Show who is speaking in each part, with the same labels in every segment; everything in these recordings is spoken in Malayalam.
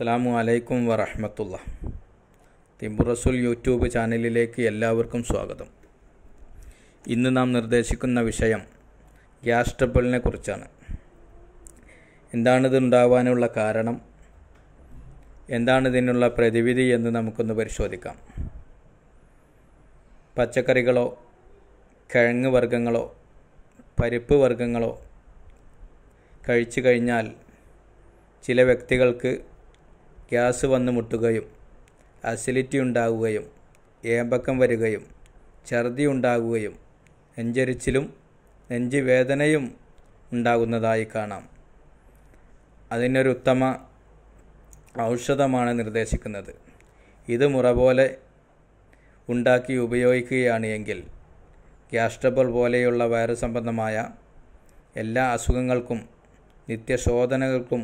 Speaker 1: അസ്സാമു അലൈക്കും വറഹമത്തുള്ള റസൂൽ യൂട്യൂബ് ചാനലിലേക്ക് എല്ലാവർക്കും സ്വാഗതം ഇന്ന് നാം നിർദ്ദേശിക്കുന്ന വിഷയം ഗ്യാസ് ട്രബിളിനെ കുറിച്ചാണ് എന്താണിത് ഉണ്ടാവാനുള്ള കാരണം എന്താണിതിനുള്ള പ്രതിവിധി എന്ന് നമുക്കൊന്ന് പരിശോധിക്കാം പച്ചക്കറികളോ കിഴങ്ങ് വർഗ്ഗങ്ങളോ പരിപ്പ് വർഗ്ഗങ്ങളോ കഴിച്ചു കഴിഞ്ഞാൽ ചില വ്യക്തികൾക്ക് ഗ്യാസ് വന്നു മുട്ടുകയും അസിലിറ്റി ഉണ്ടാകുകയും ഏമ്പക്കം വരികയും ഛർദി ഉണ്ടാകുകയും നെഞ്ചരിച്ചിലും നെഞ്ചുവേദനയും ഉണ്ടാകുന്നതായി കാണാം അതിനൊരു ഉത്തമ ഔഷധമാണ് നിർദ്ദേശിക്കുന്നത് ഇത് മുറ പോലെ ഉണ്ടാക്കി ഉപയോഗിക്കുകയാണ് എങ്കിൽ ഗ്യാസ്ട്രബിൾ പോലെയുള്ള വൈറസ് സംബന്ധമായ എല്ലാ അസുഖങ്ങൾക്കും നിത്യശോധനകൾക്കും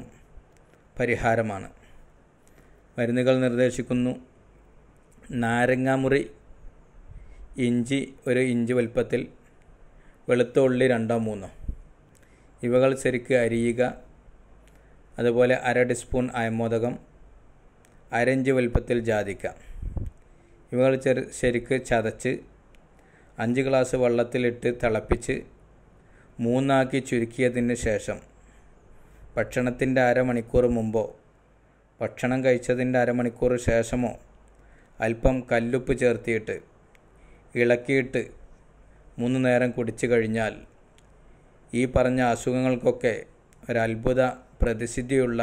Speaker 1: പരിഹാരമാണ് മരുന്നുകൾ നിർദ്ദേശിക്കുന്നു നാരങ്ങാമുറി ഇഞ്ചി ഒരു ഇഞ്ച് വലുപ്പത്തിൽ വെളുത്ത ഉള്ളി രണ്ടോ മൂന്നോ ഇവകൾ ശരിക്ക് അരിയുക അതുപോലെ അര ടീസ്പൂൺ അയമോദകം അരഞ്ച് വലുപ്പത്തിൽ ജാതിക്ക ഇവകൾ ചെറു ശരിക്ക് ചതച്ച് അഞ്ച് ഗ്ലാസ് വെള്ളത്തിലിട്ട് തിളപ്പിച്ച് മൂന്നാക്കി ചുരുക്കിയതിന് ശേഷം ഭക്ഷണത്തിൻ്റെ അരമണിക്കൂർ മുമ്പോ ഭക്ഷണം കഴിച്ചതിൻ്റെ അരമണിക്കൂർ ശേഷമോ അല്പം കല്ലുപ്പ് ചേർത്തിയിട്ട് ഇളക്കിയിട്ട് മൂന്ന് നേരം കുടിച്ചു കഴിഞ്ഞാൽ ഈ പറഞ്ഞ അസുഖങ്ങൾക്കൊക്കെ ഒരത്ഭുത പ്രതിസിദ്ധിയുള്ള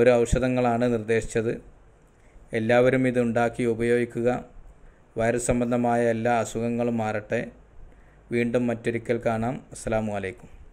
Speaker 1: ഒരു ഔഷധങ്ങളാണ് നിർദ്ദേശിച്ചത് എല്ലാവരും ഇതുണ്ടാക്കി ഉപയോഗിക്കുക സംബന്ധമായ എല്ലാ അസുഖങ്ങളും മാറട്ടെ വീണ്ടും മറ്റൊരിക്കൽ കാണാം അസ്സാം വലൈക്കും